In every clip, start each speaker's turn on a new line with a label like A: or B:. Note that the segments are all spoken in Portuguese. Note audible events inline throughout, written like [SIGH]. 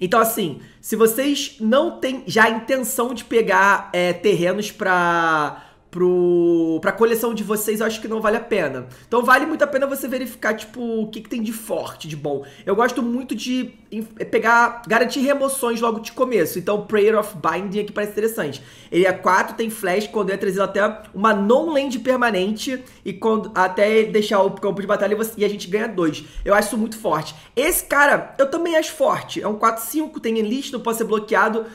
A: Então, assim, se vocês não têm já a intenção de pegar é, terrenos para pro, pra coleção de vocês, eu acho que não vale a pena. Então vale muito a pena você verificar, tipo, o que, que tem de forte, de bom. Eu gosto muito de é, pegar, garantir remoções logo de começo. Então, Prayer of Binding aqui é parece interessante. Ele é 4, tem flash, quando entra ele até uma non-land permanente e quando, até deixar o campo de batalha e a gente ganha 2. Eu acho isso muito forte. Esse cara, eu também acho forte. É um 4-5, tem enlist, não pode ser bloqueado.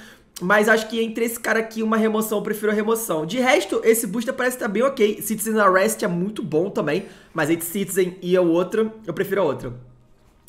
A: Mas acho que entre esse cara aqui uma remoção, eu prefiro a remoção. De resto, esse booster parece estar tá bem ok. Citizen Arrest é muito bom também, mas entre Citizen e a outra, eu prefiro a outra.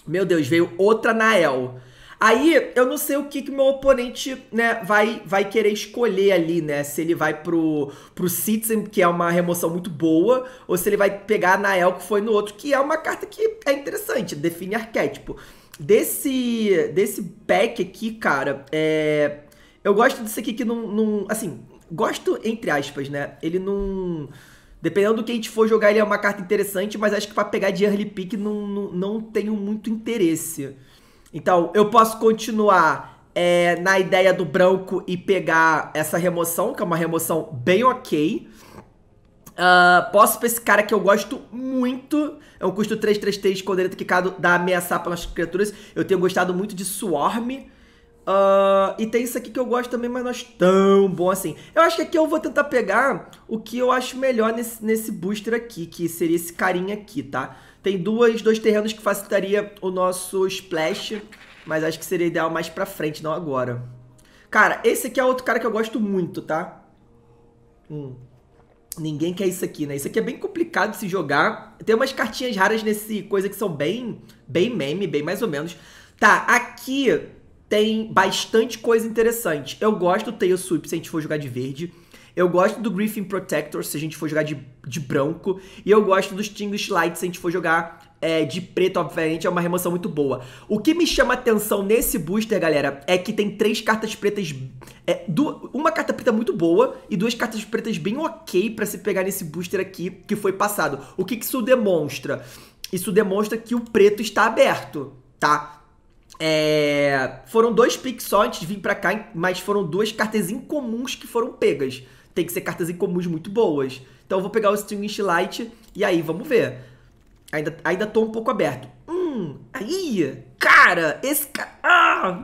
A: Meu Deus, veio outra Nael. Aí, eu não sei o que, que meu oponente, né, vai, vai querer escolher ali, né? Se ele vai pro, pro Citizen, que é uma remoção muito boa, ou se ele vai pegar a Nael, que foi no outro, que é uma carta que é interessante, define arquétipo. Desse, desse pack aqui, cara, é eu gosto disso aqui que não, não. Assim, gosto entre aspas, né? Ele não. Dependendo do que a gente for jogar, ele é uma carta interessante, mas acho que para pegar de early pick não, não, não, tenho muito interesse. Então, eu posso continuar é, na ideia do branco e pegar essa remoção, que é uma remoção bem ok. Uh, posso pra esse cara que eu gosto muito. É um custo 333 quando ele é quicado dá ameaçar pelas criaturas. Eu tenho gostado muito de Swarm. Uh, e tem isso aqui que eu gosto também, mas não acho tão bom assim. Eu acho que aqui eu vou tentar pegar o que eu acho melhor nesse, nesse booster aqui, que seria esse carinha aqui, tá? Tem duas, dois terrenos que facilitaria o nosso splash, mas acho que seria ideal mais pra frente, não agora. Cara, esse aqui é outro cara que eu gosto muito, tá? Hum. Ninguém quer isso aqui, né? Isso aqui é bem complicado de se jogar. Tem umas cartinhas raras nesse coisa que são bem, bem meme, bem mais ou menos. Tá, aqui tem bastante coisa interessante. Eu gosto do Tail Sweep se a gente for jogar de verde. Eu gosto do Griffin Protector se a gente for jogar de, de branco. E eu gosto do Extinguish Light se a gente for jogar é, de preto, obviamente. É uma remoção muito boa. O que me chama atenção nesse booster, galera, é que tem três cartas pretas... É, uma carta preta muito boa e duas cartas pretas bem ok para se pegar nesse booster aqui que foi passado. O que, que isso demonstra? Isso demonstra que o preto está aberto, tá? É, foram dois picks só antes de vir para cá, mas foram duas cartas incomuns que foram pegas. Tem que ser cartas incomuns muito boas. Então eu vou pegar o Stringish Light e aí vamos ver. Ainda, ainda tô um pouco aberto. Hum, aí, cara, esse cara... Ah,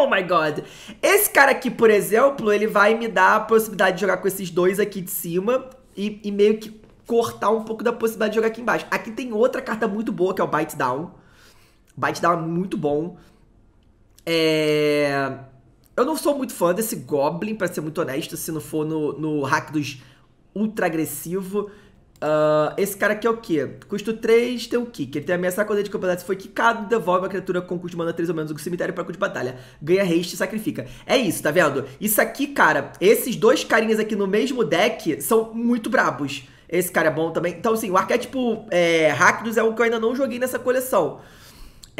A: oh my god. Esse cara aqui, por exemplo, ele vai me dar a possibilidade de jogar com esses dois aqui de cima e, e meio que cortar um pouco da possibilidade de jogar aqui embaixo. Aqui tem outra carta muito boa, que é o Bite Down Byte dá muito bom. É... Eu não sou muito fã desse Goblin, para ser muito honesto, se não for no, no hack dos ultra agressivo. Uh, ah, esse cara aqui é o quê? Custo 3, tem o um kick. Ele tem a ameaçar quando de Se foi kickado, devolve uma criatura com custo de mana 3 ou menos do cemitério para custo de batalha. Ganha haste e sacrifica. É isso, tá vendo? Isso aqui, cara, esses dois carinhas aqui no mesmo deck são muito brabos. Esse cara é bom também. Então, assim, o arquétipo é, Rakdos é um que eu ainda não joguei nessa coleção.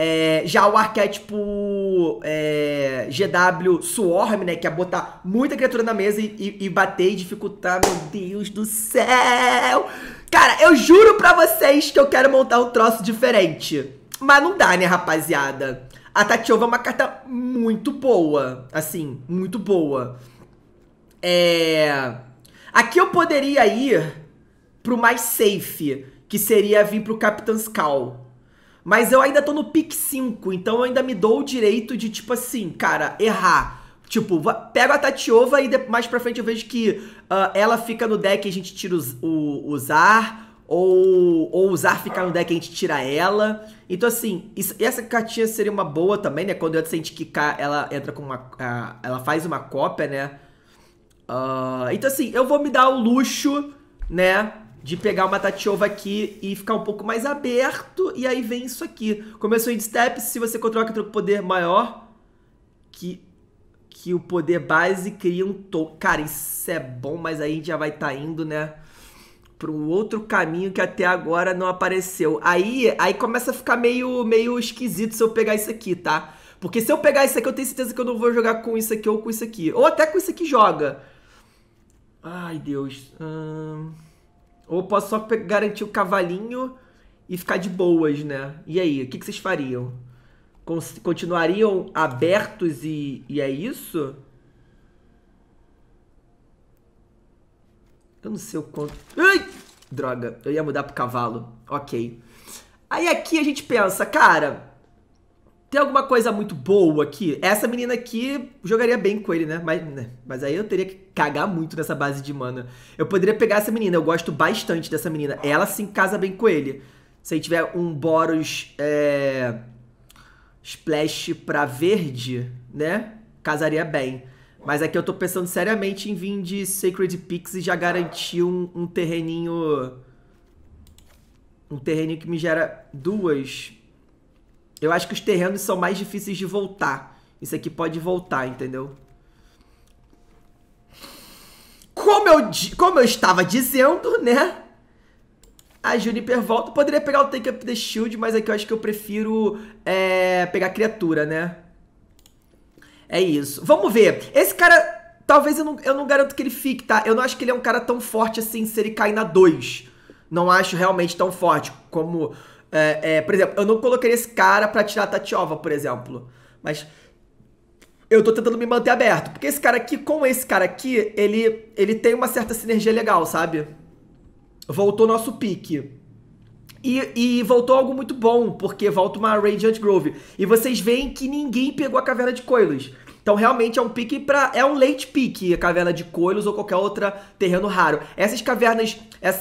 A: É, já o arquétipo é, GW Swarm, né? Que é botar muita criatura na mesa e, e, e, bater e dificultar. Meu Deus do céu! Cara, eu juro pra vocês que eu quero montar um troço diferente. Mas não dá, né, rapaziada? A Tatiova é uma carta muito boa. Assim, muito boa. É... Aqui eu poderia ir pro mais safe, que seria vir pro Capitã's Call. Mas eu ainda tô no pick 5, então eu ainda me dou o direito de, tipo assim, cara, errar. Tipo, pego a Tatiova e mais pra frente eu vejo que uh, ela fica no deck e a gente tira o, o Zar, ou, ou o Zar fica no deck e a gente tira ela. Então, assim, isso, essa cartinha seria uma boa também, né? Quando antes a gente quicar, ela entra com uma. Uh, ela faz uma cópia, né? Uh, então, assim, eu vou me dar o luxo, né? de pegar uma tatiova aqui e ficar um pouco mais aberto, e aí vem isso aqui. Começou em step, se você controla que o poder maior, que, que o poder base cria um token. Cara, isso é bom, mas aí a gente já vai estar tá indo, né? para um outro caminho que até agora não apareceu. Aí, aí começa a ficar meio, meio esquisito se eu pegar isso aqui, tá? Porque se eu pegar isso aqui, eu tenho certeza que eu não vou jogar com isso aqui ou com isso aqui. Ou até com isso aqui joga. Ai, Deus. Hum... Ou posso só garantir o cavalinho e ficar de boas, né? E aí, o que, que vocês fariam? Continuariam abertos e, e é isso? Eu não sei o quanto. Ai! Droga, eu ia mudar pro cavalo. Ok. Aí aqui a gente pensa, cara, tem alguma coisa muito boa aqui? Essa menina aqui jogaria bem com ele, né? Mas, né? Mas aí eu teria que cagar muito nessa base de mana. Eu poderia pegar essa menina, eu gosto bastante dessa menina. Ela sim casa bem com ele. Se ele tiver um Boros é... Splash pra verde, né? Casaria bem. Mas aqui eu tô pensando seriamente em vir de Sacred Pix e já garantir um, um terreninho. Um terreninho que me gera duas eu acho que os terrenos são mais difíceis de voltar. Isso aqui pode voltar, entendeu? Como eu, como eu estava dizendo, né? A Juniper volta. Poderia pegar o Take Up the Shield, mas aqui eu acho que eu prefiro é, pegar criatura, né? É isso. Vamos ver. Esse cara... Talvez eu não, eu não garanto que ele fique, tá? Eu não acho que ele é um cara tão forte assim se ele cair na 2. Não acho realmente tão forte como é, é, por exemplo, eu não colocaria esse cara para tirar a Tatiova, por exemplo. Mas eu tô tentando me manter aberto. Porque esse cara aqui, com esse cara aqui, ele, ele tem uma certa sinergia legal, sabe? Voltou nosso pique. E, e voltou algo muito bom, porque volta uma Radiant Grove. E vocês veem que ninguém pegou a Caverna de Coilos. Então realmente é um pique para é um late pick, a caverna de coelhos ou qualquer outra terreno raro. Essas cavernas,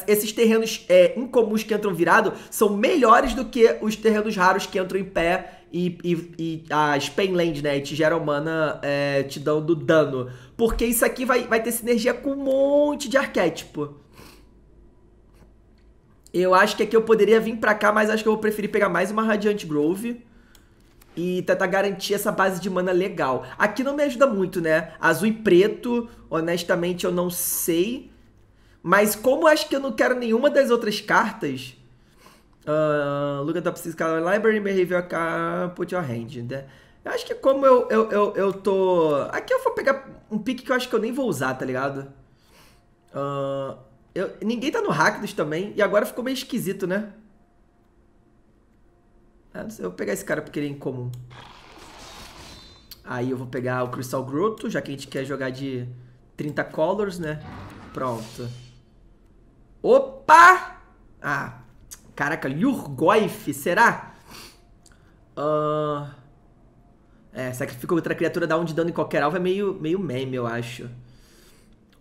A: esses terrenos é, incomuns que entram virado são melhores do que os terrenos raros que entram em pé e, e, e Land né? E Tigera Humana é, te dando dano. Porque isso aqui vai, vai ter sinergia com um monte de arquétipo. Eu acho que aqui eu poderia vir pra cá, mas acho que eu vou preferir pegar mais uma Radiant Grove e tentar garantir essa base de mana legal. Aqui não me ajuda muito, né? Azul e preto, honestamente, eu não sei. Mas como acho que eu não quero nenhuma das outras cartas... Uh, look at the Psychic Library, behavior card, put your hand. Né? Eu acho que como eu, eu, eu, eu tô... Aqui eu vou pegar um pick que eu acho que eu nem vou usar, tá ligado? Uh, eu... Ninguém tá no Rakdos também, e agora ficou meio esquisito, né? Ah, eu vou pegar esse cara porque ele é incomum. Aí eu vou pegar o Crystal Grotto, já que a gente quer jogar de 30 colors, né? Pronto. Opa! Ah, caraca, Yurgoif, será? Uh... É, sacrifica outra criatura, dá um de dano em qualquer alvo, é meio, meio meme, eu acho.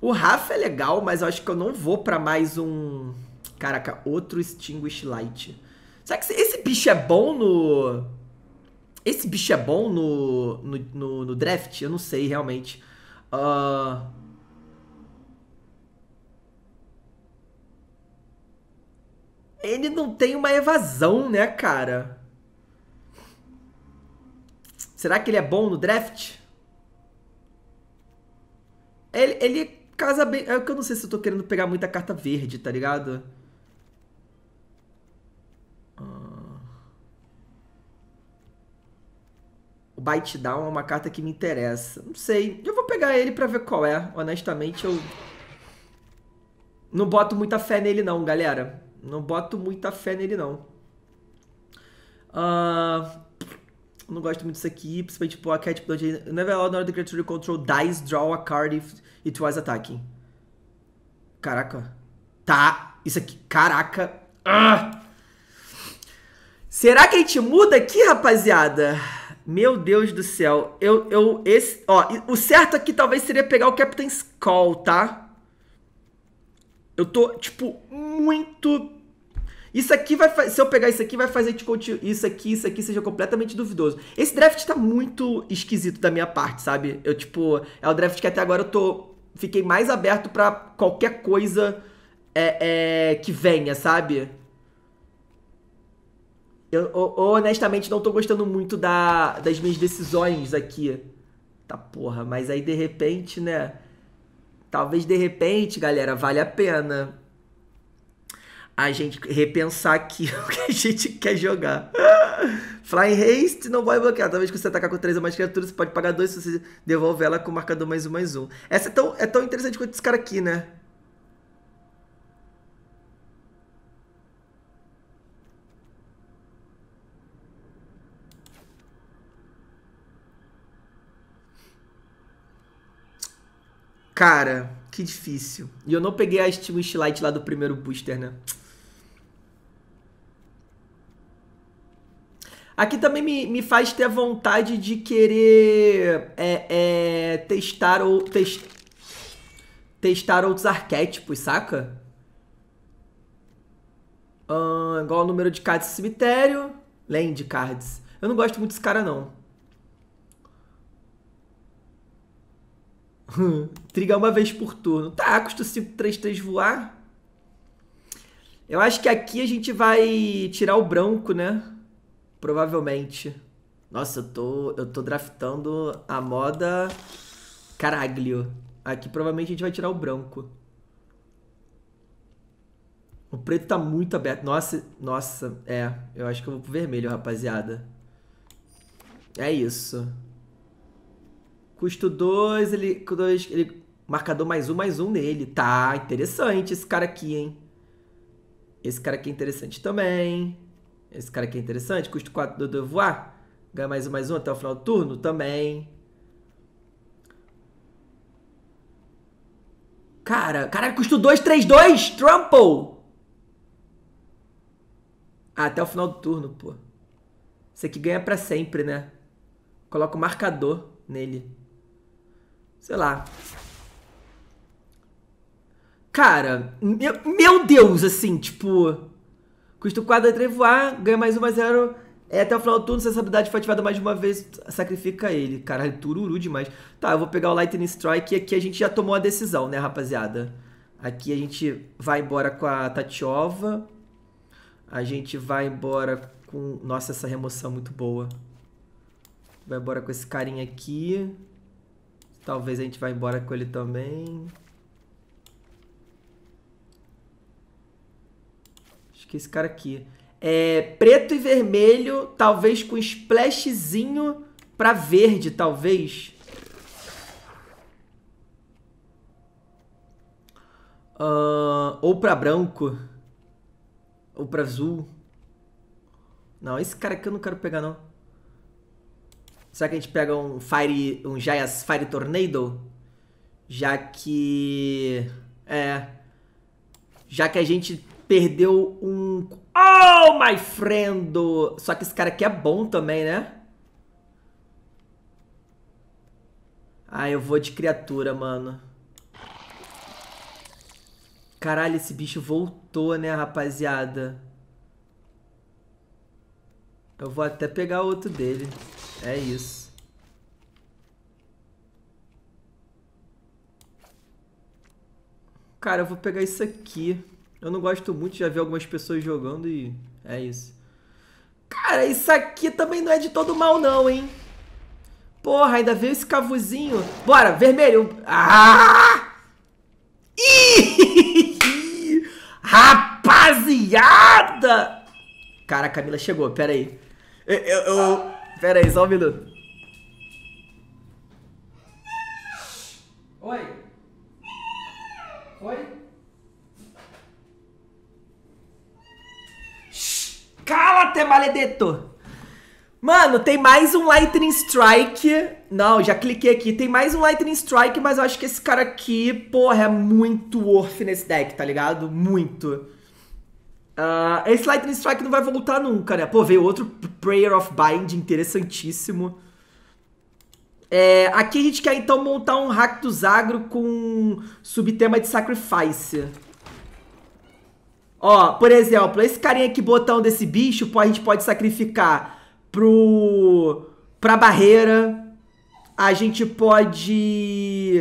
A: O Rafa é legal, mas eu acho que eu não vou pra mais um... Caraca, outro Extinguish Light. Será que esse bicho é bom no. Esse bicho é bom no, no, no, no draft? Eu não sei realmente. Uh... Ele não tem uma evasão, né, cara? Será que ele é bom no draft? Ele, ele casa bem. É que eu não sei se eu tô querendo pegar muita carta verde, tá ligado? Bite Down é uma carta que me interessa. Não sei. Eu vou pegar ele pra ver qual é. Honestamente, eu... Não boto muita fé nele não, galera. Não boto muita fé nele não. Uh... Não gosto muito disso aqui, principalmente por a cat blood. Never allow creature control dies, draw a card if it was attacking. Caraca. Tá. Isso aqui. Caraca. Ah! Será que a gente muda aqui, rapaziada? Meu Deus do céu. Eu, eu, esse, ó, o certo aqui talvez seria pegar o Captain's Call, tá? Eu tô, tipo, muito... Isso aqui vai se eu pegar isso aqui vai fazer isso aqui, isso aqui seja completamente duvidoso. Esse draft tá muito esquisito da minha parte, sabe? Eu tipo, é o draft que até agora eu tô fiquei mais aberto para qualquer coisa é, é, que venha, sabe? Eu, honestamente não tô gostando muito da, das minhas decisões aqui. Tá porra, mas aí de repente, né? Talvez de repente, galera, vale a pena a gente repensar aqui [LAUGHS] o que a gente quer jogar. Flying Haste não vai bloquear. Talvez que você atacar com três ou mais criaturas, você pode pagar dois se você devolver ela com o marcador mais um mais um. Essa é tão, é tão interessante quanto esse cara aqui, né? Cara, que difícil. E eu não peguei a Extinguish Light lá do primeiro booster, né? Aqui também me, me faz ter vontade de querer é, é, testar ou test, testar outros arquétipos, saca? Uh, igual o número de cards do cemitério. Land cards. Eu não gosto muito desse cara, não. [LAUGHS] Trigar uma vez por turno. Tá, custa 5-3-3 voar. Eu acho que aqui a gente vai tirar o branco, né? Provavelmente. Nossa, eu tô, eu tô draftando a moda caraglio. Aqui provavelmente a gente vai tirar o branco. O preto tá muito aberto. Nossa, nossa, é. Eu acho que eu vou pro vermelho, rapaziada. É isso. Custo 2, ele, dois, ele. Marcador mais um, mais um nele. Tá, interessante esse cara aqui, hein? Esse cara aqui é interessante também. Esse cara aqui é interessante. Custo 4 do Devoir. Ganha mais um, mais um até o final do turno também. Cara, caralho, custo 2, 3, 2, Trample! Ah, até o final do turno, pô. Esse aqui ganha para sempre, né? Coloca o marcador nele sei lá. Cara, meu, meu Deus, assim, tipo. Custo 4 da voar, ganha mais 1 a 0. É, até o final do turno, se essa habilidade for ativada mais de uma vez, sacrifica ele. Caralho, tururu demais. Tá, eu vou pegar o Lightning Strike e aqui a gente já tomou a decisão, né, rapaziada? Aqui a gente vai embora com a Tatiova. A gente vai embora com... Nossa, essa remoção é muito boa. Vai embora com esse carinha aqui. Talvez a gente vá embora com ele também. Acho que é esse cara aqui. É preto e vermelho, talvez com splashzinho pra verde, talvez. Uh, ou pra branco. Ou pra azul. Não, esse cara aqui eu não quero pegar, não. Será que a gente pega um Fire. um Jaias Fire Tornado? Já que. É. Já que a gente perdeu um. Oh, my friend! Só que esse cara aqui é bom também, né? Ah, eu vou de criatura, mano. Caralho, esse bicho voltou, né, rapaziada? Eu vou até pegar outro dele. É isso. Cara, eu vou pegar isso aqui. Eu não gosto muito, já vi algumas pessoas jogando e é isso. Cara, isso aqui também não é de todo mal não, hein? Porra, ainda veio esse cavuzinho. Bora, vermelho. Ah! Ih! [LAUGHS] Rapaziada! Cara, a Camila chegou, pera aí. Eu, eu, eu, Pera aí, só um minuto. Oi. Oi. Cala-te, maledeto! Mano, tem mais um Lightning Strike. Não, já cliquei aqui. Tem mais um Lightning Strike, mas eu acho que esse cara aqui, porra, é muito worth nesse deck, tá ligado? Muito. Uh, esse Lightning Strike não vai voltar nunca, né? Pô, veio outro Prayer of Bind interessantíssimo. É, aqui a gente quer então montar um hack dos agro com subtema de Sacrifice. Ó, por exemplo, esse carinha aqui, botão desse bicho, a gente pode sacrificar pro... pra barreira. A gente pode...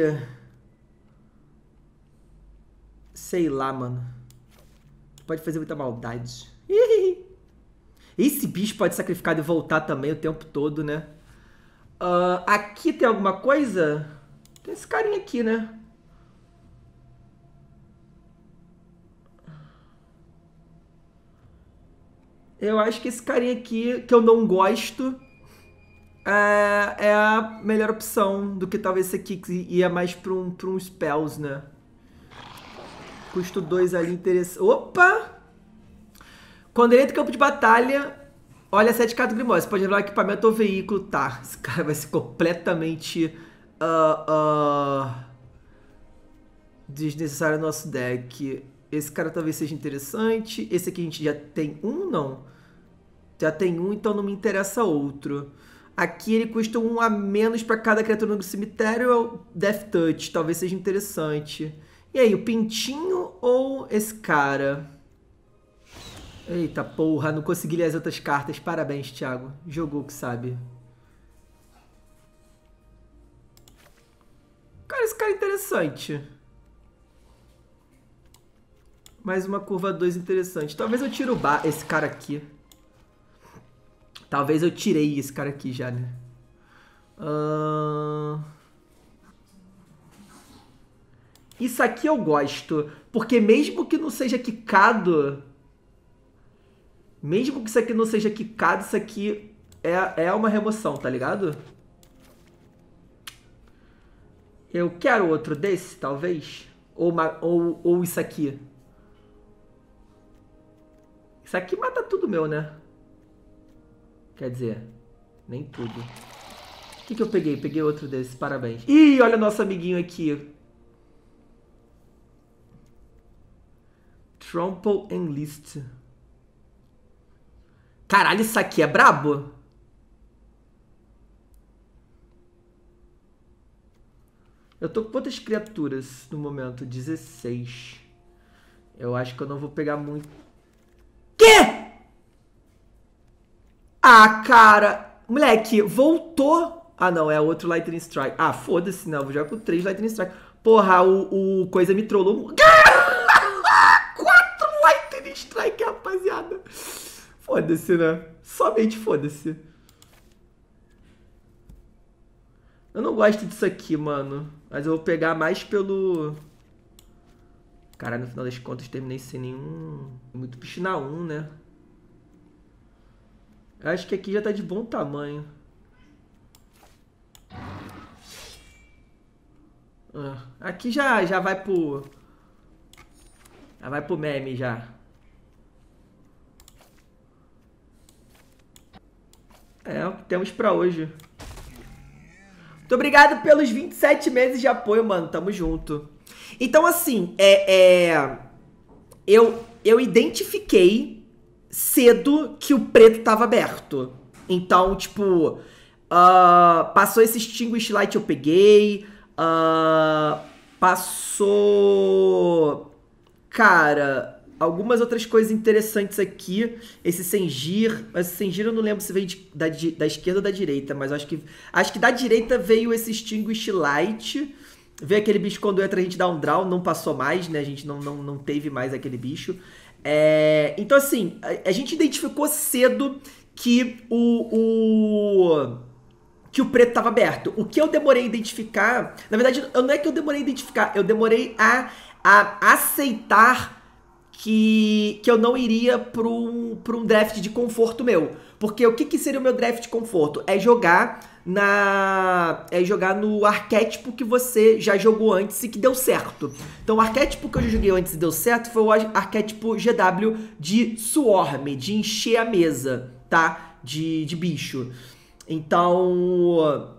A: Sei lá, mano pode fazer muita maldade. Esse bicho pode ser sacrificado e voltar também o tempo todo, né? Uh, aqui tem alguma coisa? Tem esse carinha aqui, né? Eu acho que esse carinha aqui, que eu não gosto, é, é a melhor opção do que talvez esse aqui, que ia mais para um, uns spells, né? Custo 2 ali interessante. Opa! Quando ele entra em campo de batalha, olha 7 cartas Você Pode revelar equipamento ou veículo. Tá, esse cara vai ser completamente... Uh, uh, desnecessário no nosso deck. Esse cara talvez seja interessante. Esse aqui a gente já tem um, não? Já tem um, então não me interessa outro. Aqui ele custa um a menos para cada criatura no cemitério. É o Death Touch, talvez seja interessante. E aí, o pintinho ou esse cara. Eita porra, não consegui ler as outras cartas. Parabéns, Thiago. Jogou que sabe. Cara, esse cara é interessante. Mais uma curva 2 interessante. Talvez eu tire o bar, esse cara aqui. Talvez eu tirei esse cara aqui já, né? Ahn... Uh... Isso aqui eu gosto, porque mesmo que não seja quicado, mesmo que isso aqui não seja quicado, isso aqui é, é uma remoção, tá ligado? Eu quero outro desse, talvez. Ou, uma, ou, ou isso aqui. Isso aqui mata tudo meu, né? Quer dizer, nem tudo. O que, que eu peguei? Peguei outro desse, parabéns. Ih, olha nosso amiguinho aqui. Trample Enlist. Caralho, isso aqui é brabo? Eu tô com quantas criaturas no momento? 16. Eu acho que eu não vou pegar muito. Quê? Ah, cara. Moleque, voltou. Ah, não, é outro Lightning Strike. Ah, foda-se, não. Vou jogar com 3 Lightning Strike. Porra, o, o coisa me trollou. Ah! strike, rapaziada. Foda-se, né? Somente foda-se. Eu não gosto disso aqui, mano. Mas eu vou pegar mais pelo... Cara, no final das contas, terminei sem nenhum... Muito piscina 1, né? Eu acho que aqui já tá de bom tamanho. Ah, aqui já, já vai pro... Já vai pro meme, já. É o que temos pra hoje. Muito obrigado pelos 27 meses de apoio, mano. Tamo junto. Então, assim, é, é, eu, eu identifiquei cedo que o preto tava aberto. Então, tipo, uh, passou esse extinguish light eu peguei. Uh, passou. Cara, algumas outras coisas interessantes aqui. Esse Sengir, mas esse Sengir eu não lembro se veio de, da, da, esquerda ou da direita, mas acho que acho que da direita veio esse Extinguish Light. Veio aquele bicho quando entra a gente dá um draw, não passou mais, né? A gente não, não, não teve mais aquele bicho. É, então, assim, a, a, gente identificou cedo que o, o que o preto estava aberto. O que eu demorei a identificar, na verdade, não é que eu demorei a identificar, eu demorei a, a aceitar que, que eu não iria para um, um draft de conforto meu. Porque o que, que seria o meu draft de conforto? É jogar na é jogar no arquétipo que você já jogou antes e que deu certo. Então o arquétipo que eu joguei antes e deu certo foi o arquétipo GW de swarm, de encher a mesa, tá? De, de bicho. Então,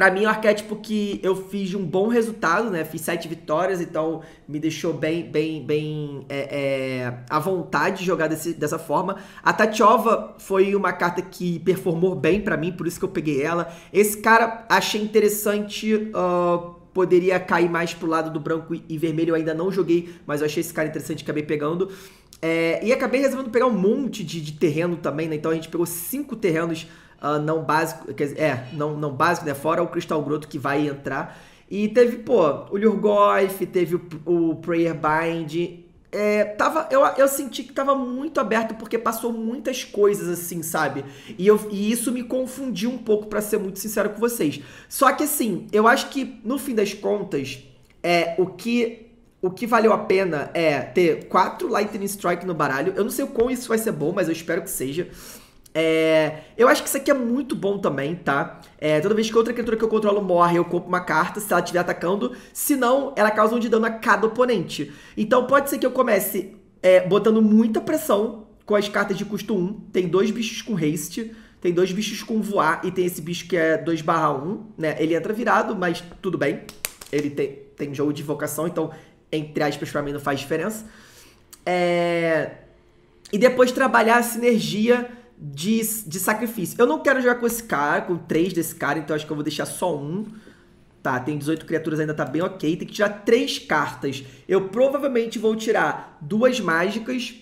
A: para mim, o é arquétipo que eu fiz um bom resultado, né? Fiz sete vitórias, então me deixou bem, bem, bem é, é, à vontade de jogar desse, dessa forma. A Tatiova foi uma carta que performou bem para mim, por isso que eu peguei ela. Esse cara achei interessante. Uh, poderia cair mais pro lado do branco e vermelho. Eu ainda não joguei, mas eu achei esse cara interessante e acabei pegando. É, e acabei resolvendo pegar um monte de, de terreno também, né? Então a gente pegou cinco terrenos uh, não básico, quer dizer, é, não, não básico, né? Fora o Cristal Groto que vai entrar. E teve, pô, o Lurgoyf, teve o, o Prayer Bind. É, tava, eu, eu senti que tava muito aberto porque passou muitas coisas assim, sabe? E, eu, e isso me confundiu um pouco, para ser muito sincero com vocês. Só que assim, eu acho que no fim das contas, é o que o que valeu a pena é ter quatro Lightning Strike no baralho. Eu não sei o quão isso vai ser bom, mas eu espero que seja. É, eu acho que isso aqui é muito bom também, tá? É, toda vez que outra criatura que eu controlo morre, eu compro uma carta se ela estiver atacando. Se não, ela causa um de dano a cada oponente. Então pode ser que eu comece é, botando muita pressão com as cartas de custo 1. Tem dois bichos com haste, tem dois bichos com voar e tem esse bicho que é 2 barra 1, né? Ele entra virado, mas tudo bem. Ele tem, tem jogo de vocação, então, entre aspas, pra mim não faz diferença. É, e depois trabalhar a sinergia de, de sacrifício. Eu não quero jogar com esse cara, com três desse cara, então acho que eu vou deixar só um. Tá, tem 18 criaturas, ainda tá bem ok. Tem que tirar três cartas. Eu provavelmente vou tirar duas mágicas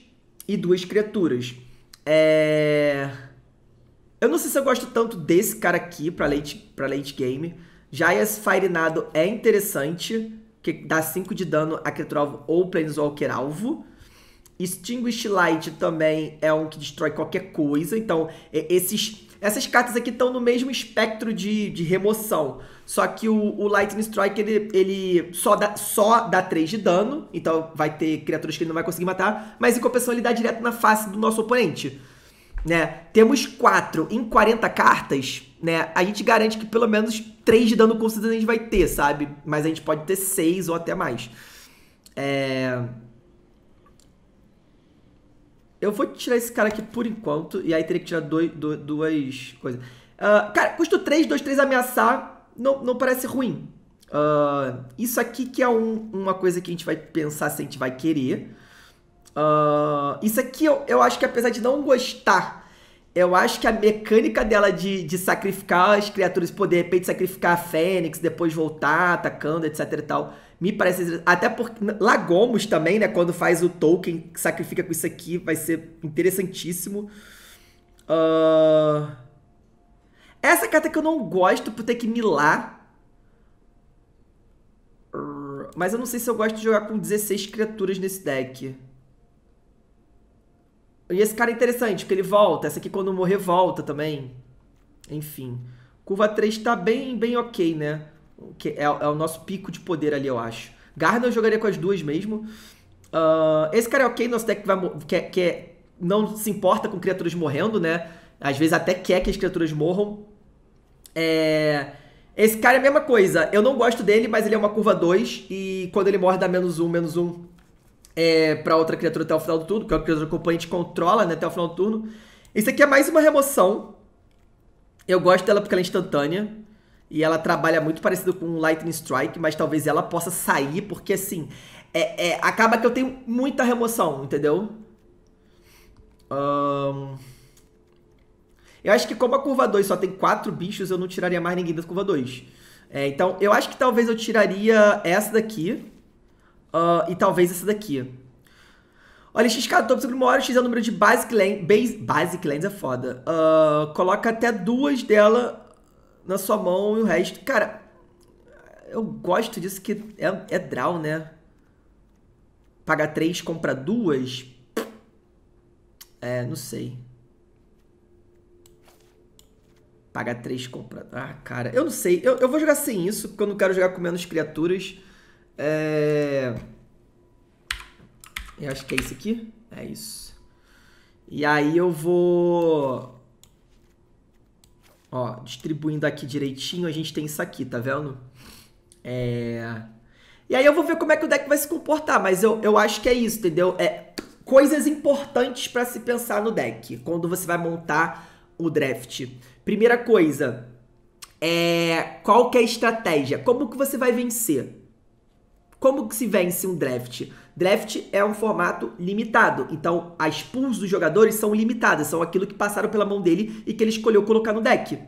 A: e duas criaturas. É... Eu não sei se eu gosto tanto desse cara aqui pra late, pra late game. Já esse Fire Nado é interessante, que dá 5 de dano a criatura alvo ou Planeswalker alvo. Extinguish Light também é um que destrói qualquer coisa. Então, é, esses, essas cartas aqui estão no mesmo espectro de, de remoção. Só que o, o Lightning Strike, ele, ele só, dá, só dá 3 de dano. Então, vai ter criaturas que ele não vai conseguir matar. Mas, em compensação, ele dá direto na face do nosso oponente. Né? Temos 4 em 40 cartas, né? A gente garante que pelo menos 3 de dano com certeza a gente vai ter, sabe? Mas a gente pode ter 6 ou até mais. É... Eu vou tirar esse cara aqui por enquanto. E aí teria que tirar dois, dois duas coisas. Uh, cara, custo 3, 2, 3 ameaçar. Não, não parece ruim. Uh, isso aqui que é um, uma coisa que a gente vai pensar se a gente vai querer. Uh, isso aqui eu, eu acho que apesar de não gostar, eu acho que a mecânica dela de, de sacrificar as criaturas, poder de repente sacrificar a Fênix, depois voltar atacando, etc e tal me parece. Até porque. Lagomos também, né? Quando faz o Tolkien, sacrifica com isso aqui, vai ser interessantíssimo. Uh... Essa carta que eu não gosto por ter que milar. Mas eu não sei se eu gosto de jogar com 16 criaturas nesse deck. E esse cara é interessante, porque ele volta. Essa aqui quando morrer volta também. Enfim. Curva 3 tá bem, bem ok, né? que é, é, o nosso pico de poder ali, eu acho. Gardner eu jogaria com as duas mesmo. Uh, esse cara é ok, nosso deck que, vai, é, que, que é, não se importa com criaturas morrendo, né? Às vezes até quer que as criaturas morram. É... Esse cara é a mesma coisa. Eu não gosto dele, mas ele é uma curva 2. E quando ele morre, dá menos 1, um, menos 1 um, é, pra outra criatura até o final do turno. Que é a criatura que o oponente controla né, até o final do turno. esse aqui é mais uma remoção. Eu gosto dela porque ela é instantânea. E ela trabalha muito parecido com o Lightning Strike, mas talvez ela possa sair, porque assim, é, é acaba que eu tenho muita remoção, entendeu? Um... Eu acho que como a curva 2 só tem quatro bichos, eu não tiraria mais ninguém da curva 2. É, então, eu acho que talvez eu tiraria essa daqui uh, e talvez essa daqui. Olha, XK topo sobre uma hora, X é o número de basic lands. Basic lands é foda. Uh, coloca até duas dela na sua mão e o resto. Cara, eu gosto disso que é, é draw, né? Pagar três, compra duas. É, não sei. Pagar três, compra... Ah, cara, eu não sei. Eu, eu vou jogar sem isso, porque eu não quero jogar com menos criaturas. É... Eu acho que é isso aqui. É isso. E aí eu vou... Ó, distribuindo aqui direitinho, a gente tem isso aqui, tá vendo? É... E aí eu vou ver como é que o deck vai se comportar, mas eu, eu acho que é isso, entendeu? É coisas importantes para se pensar no deck, quando você vai montar o draft. Primeira coisa, é qual que é a estratégia? Como que você vai vencer? Como que se vence um draft? Draft é um formato limitado, então as pools dos jogadores são limitadas, são aquilo que passaram pela mão dele e que ele escolheu colocar no deck.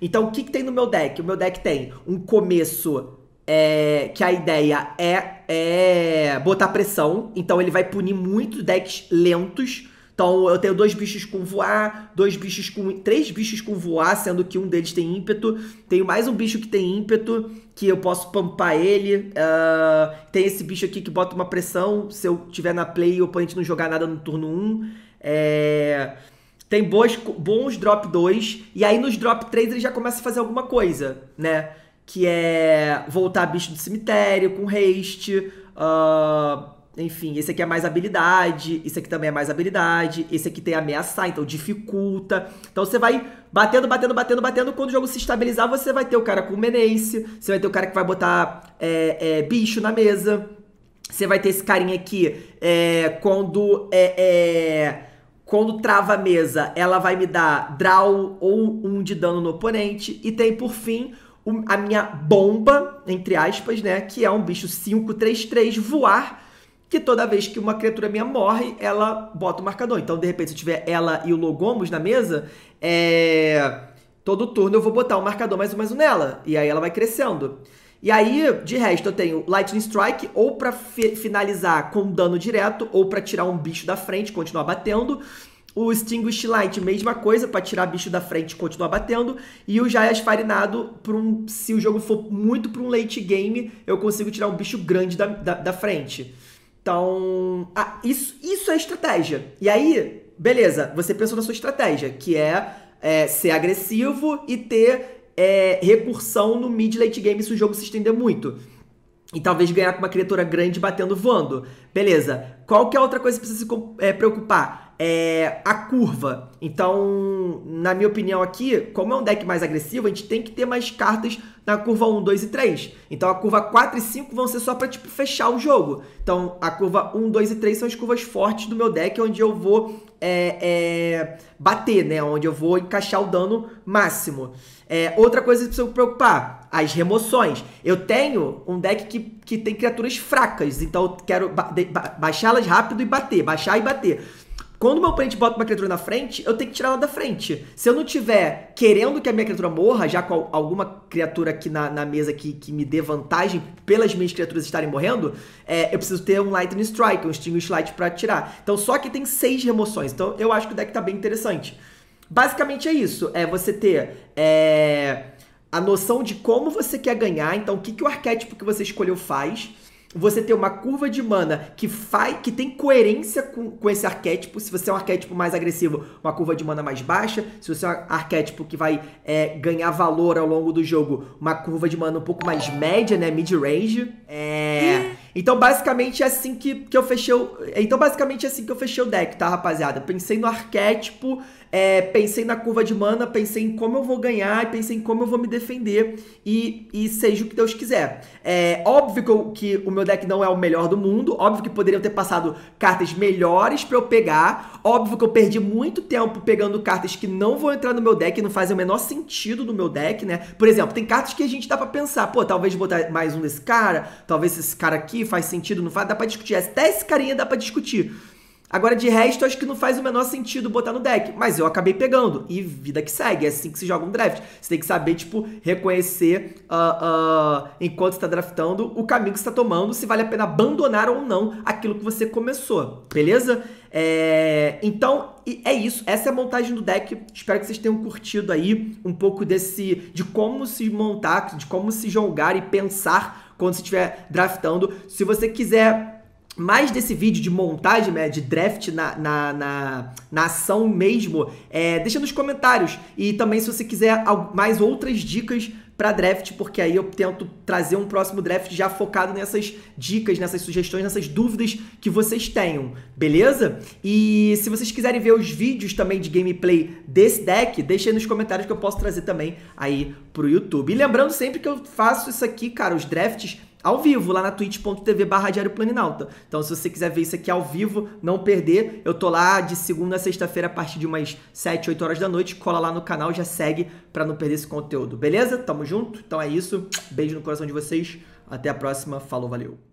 A: Então o que, que tem no meu deck? O meu deck tem um começo é, que a ideia é, é botar pressão, então ele vai punir muito decks lentos, então eu tenho dois bichos com voar, dois bichos com. três bichos com voar, sendo que um deles tem ímpeto. Tenho mais um bicho que tem ímpeto, que eu posso pampar ele. Uh, tem esse bicho aqui que bota uma pressão. Se eu tiver na play e o oponente não jogar nada no turno 1. Um. É... Tem boas, bons drop 2. E aí nos drop 3 ele já começa a fazer alguma coisa, né? Que é voltar bicho do cemitério com haste. Uh enfim, esse aqui é mais habilidade, esse aqui também é mais habilidade, esse aqui tem ameaçar, então dificulta. Então você vai batendo, batendo, batendo, batendo. Quando o jogo se estabilizar, você vai ter o cara com menace, você vai ter o cara que vai botar é, é, bicho na mesa. Você vai ter esse carinha aqui é, quando é, é quando trava a mesa, ela vai me dar draw ou um de dano no oponente. E tem, por fim, a minha bomba, entre aspas, né? Que é um bicho 5-3-3 voar que toda vez que uma criatura minha morre, ela bota o marcador. Então, de repente, se eu tiver ela e o Logomos na mesa, é... todo turno eu vou botar um marcador mais um mais um nela. E aí ela vai crescendo. E aí, de resto, eu tenho Lightning Strike, ou para finalizar com dano direto, ou para tirar um bicho da frente e continuar batendo. O Extinguish Light, mesma coisa, para tirar bicho da frente e continuar batendo. E o Jaias Farinado, um, se o jogo for muito para um late game, eu consigo tirar um bicho grande da, da, da frente. Então, ah, isso, isso é estratégia. E aí, beleza, você pensou na sua estratégia, que é, é ser agressivo e ter é, recursão no mid-late game se o jogo se estender muito. E talvez ganhar com uma criatura grande batendo voando. Beleza. Qual que é outra coisa que precisa se é, preocupar? é, a curva. Então, na minha opinião aqui, como é um deck mais agressivo, a gente tem que ter mais cartas na curva 1, 2 e 3. Então, a curva 4 e 5 vão ser só para tipo, fechar o jogo. Então, a curva 1, 2 e 3 são as curvas fortes do meu deck, onde eu vou é, é, bater, né? Onde eu vou encaixar o dano máximo. É, outra coisa que precisa preocupar, as remoções. Eu tenho um deck que, que tem criaturas fracas, então eu quero ba baixá-las rápido e bater, baixar e bater. Quando meu oponente bota uma criatura na frente, eu tenho que tirar ela da frente. Se eu não tiver querendo que a minha criatura morra, já com alguma criatura aqui na, na mesa que, que me dê vantagem pelas minhas criaturas estarem morrendo, é, eu preciso ter um Lightning Strike, um sting Light pra tirar. Então só que tem seis remoções, então eu acho que o deck tá bem interessante. Basicamente é isso, é você ter é, a noção de como você quer ganhar, então o que, que o arquétipo que você escolheu faz você ter uma curva de mana que faz, que tem coerência com, com esse arquétipo. Se você é um arquétipo mais agressivo, uma curva de mana mais baixa. Se você é um arquétipo que vai é, ganhar valor ao longo do jogo, uma curva de mana um pouco mais média, né? Mid-range. É. Então, basicamente, é assim que, que eu fechei o... Então, basicamente, é assim que eu fechei o deck, tá, rapaziada? Pensei no arquétipo, é, pensei na curva de mana, pensei em como eu vou ganhar e pensei em como eu vou me defender e, e seja o que Deus quiser. É óbvio que, eu, que o meu deck não é o melhor do mundo, óbvio que poderiam ter passado cartas melhores para eu pegar, óbvio que eu perdi muito tempo pegando cartas que não vão entrar no meu deck, não fazem o menor sentido no meu deck, né? Por exemplo, tem cartas que a gente dá para pensar, pô, talvez botar mais um desse cara, talvez esse cara aqui, aqui, faz sentido, não faz, dá para discutir. Até esse carinha dá para discutir. Agora, de resto, acho que não faz o menor sentido botar no deck. Mas eu acabei pegando. E vida que segue. É assim que se joga um draft. Você tem que saber, tipo, reconhecer uh, uh, enquanto está draftando o caminho que está tomando, se vale a pena abandonar ou não aquilo que você começou. Beleza? É... Então, é isso. Essa é a montagem do deck. Espero que vocês tenham curtido aí um pouco desse. de como se montar, de como se jogar e pensar quando você estiver draftando. Se você quiser mais desse vídeo de montagem, né, de draft na, na, na, na ação mesmo, é, deixa nos comentários. E também se você quiser mais outras dicas para draft, porque aí eu tento trazer um próximo draft já focado nessas dicas, nessas sugestões, nessas dúvidas que vocês tenham, beleza? E se vocês quiserem ver os vídeos também de gameplay desse deck, deixa aí nos comentários que eu posso trazer também aí pro YouTube. E lembrando sempre que eu faço isso aqui, cara, os drafts ao vivo lá na twitch.tv barra Diário Planinalta. Então, se você quiser ver isso aqui ao vivo, não perder, eu tô lá de segunda a sexta-feira a partir de umas 7, 8 horas da noite. Cola lá no canal, já segue para não perder esse conteúdo, beleza? Tamo junto? Então é isso. Beijo no coração de vocês. Até a próxima. Falou, valeu.